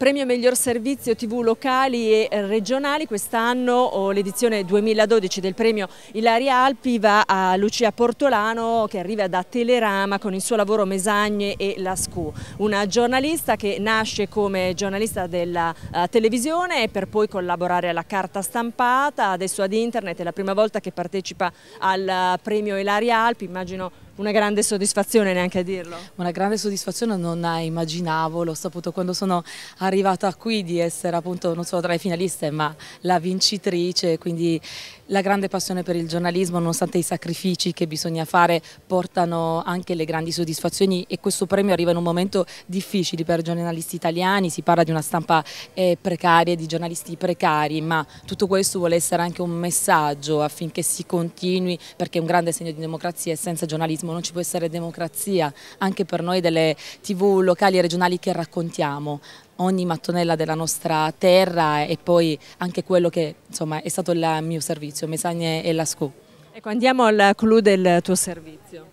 premio miglior servizio tv locali e regionali, quest'anno l'edizione 2012 del premio Ilaria Alpi va a Lucia Portolano che arriva da Telerama con il suo lavoro Mesagne e la SCU una giornalista che nasce come giornalista della eh, televisione per poi collaborare alla carta stampata, adesso ad internet, è la prima volta che partecipa al eh, premio Ilaria Alpi, immagino una grande soddisfazione neanche a dirlo. Una grande soddisfazione non la immaginavo, l'ho saputo quando sono arrivata qui di essere appunto non solo tra le finaliste ma la vincitrice, quindi la grande passione per il giornalismo nonostante i sacrifici che bisogna fare portano anche le grandi soddisfazioni e questo premio arriva in un momento difficile per giornalisti italiani, si parla di una stampa eh, precaria, di giornalisti precari, ma tutto questo vuole essere anche un messaggio affinché si continui perché è un grande segno di democrazia e senza giornalismo pluralismo, non ci può essere democrazia, anche per noi delle tv locali e regionali che raccontiamo ogni mattonella della nostra terra e poi anche quello che insomma, è stato il mio servizio, Mesagne e la SCU. Ecco, andiamo al clou del tuo servizio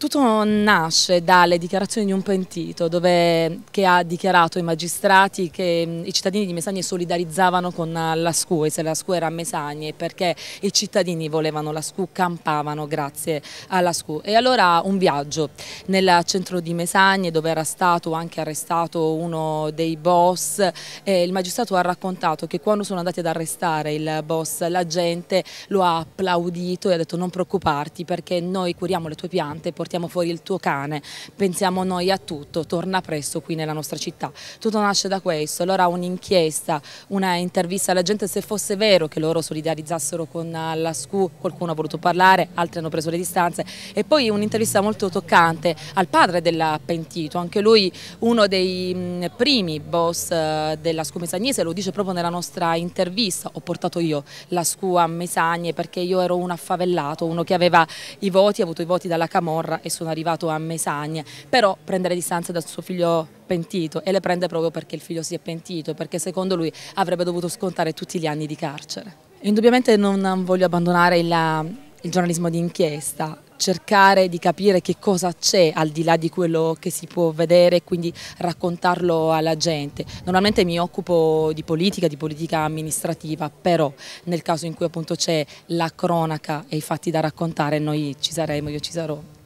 tutto nasce dalle dichiarazioni di un pentito dove, che ha dichiarato ai magistrati che i cittadini di Mesagne solidarizzavano con la SCU e se la SCU era a Mesagne perché i cittadini volevano la SCU, campavano grazie alla SCU. E allora un viaggio nel centro di Mesagne dove era stato anche arrestato uno dei boss, e il magistrato ha raccontato che quando sono andati ad arrestare il boss la gente lo ha applaudito e ha detto non preoccuparti perché noi curiamo le tue piante e portiamo fuori il tuo cane, pensiamo noi a tutto, torna presto qui nella nostra città. Tutto nasce da questo, allora un'inchiesta, una intervista alla gente, se fosse vero che loro solidarizzassero con eh, la SCU, qualcuno ha voluto parlare, altri hanno preso le distanze e poi un'intervista molto toccante al padre Pentito, anche lui uno dei mm, primi boss eh, della SCU Mesagnese, lo dice proprio nella nostra intervista, ho portato io la SCU a Mesagne perché io ero un affavellato, uno che aveva i voti, ha avuto i voti dalla Camorra e sono arrivato a Mesagne, però prendere distanza dal suo figlio pentito e le prende proprio perché il figlio si è pentito, perché secondo lui avrebbe dovuto scontare tutti gli anni di carcere. Indubbiamente non voglio abbandonare il, il giornalismo di inchiesta, cercare di capire che cosa c'è al di là di quello che si può vedere e quindi raccontarlo alla gente. Normalmente mi occupo di politica, di politica amministrativa, però nel caso in cui appunto c'è la cronaca e i fatti da raccontare noi ci saremo, io ci sarò.